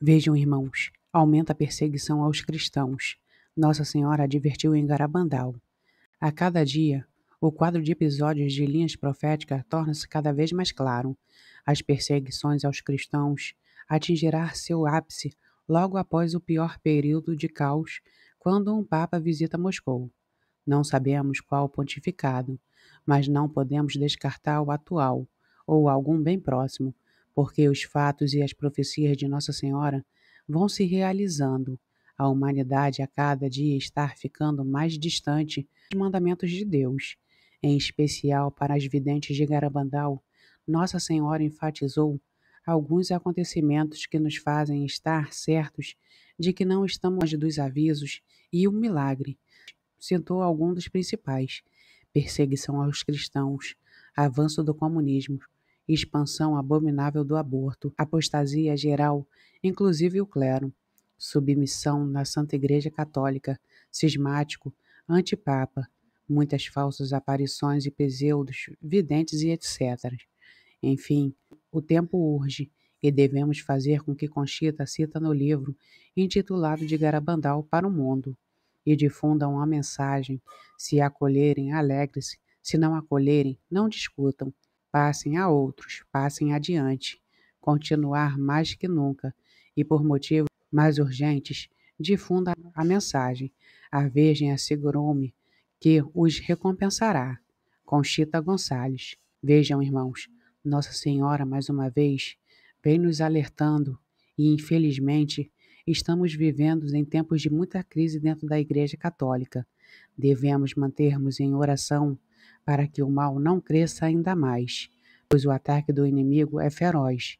Vejam, irmãos, aumenta a perseguição aos cristãos. Nossa Senhora advertiu em Garabandal. A cada dia, o quadro de episódios de linhas proféticas torna-se cada vez mais claro. As perseguições aos cristãos atingirá seu ápice logo após o pior período de caos, quando um Papa visita Moscou. Não sabemos qual pontificado, mas não podemos descartar o atual ou algum bem próximo, porque os fatos e as profecias de Nossa Senhora vão se realizando. A humanidade a cada dia está ficando mais distante dos mandamentos de Deus. Em especial para as videntes de Garabandal, Nossa Senhora enfatizou alguns acontecimentos que nos fazem estar certos de que não estamos longe dos avisos e o milagre. Citou alguns dos principais: perseguição aos cristãos, avanço do comunismo, expansão abominável do aborto, apostasia geral, inclusive o clero, submissão na Santa Igreja Católica, cismático, antipapa, muitas falsas aparições e peseudos, videntes e etc. Enfim, o tempo urge e devemos fazer com que Conchita cita no livro intitulado de Garabandal para o mundo e difundam a mensagem. Se acolherem, alegre-se. Se não acolherem, não discutam passem a outros, passem adiante, continuar mais que nunca e por motivos mais urgentes, difunda a mensagem. A Virgem assegurou-me que os recompensará. Conchita Gonçalves. Vejam, irmãos, Nossa Senhora, mais uma vez, vem nos alertando e, infelizmente, estamos vivendo em tempos de muita crise dentro da Igreja Católica. Devemos mantermos em oração para que o mal não cresça ainda mais, pois o ataque do inimigo é feroz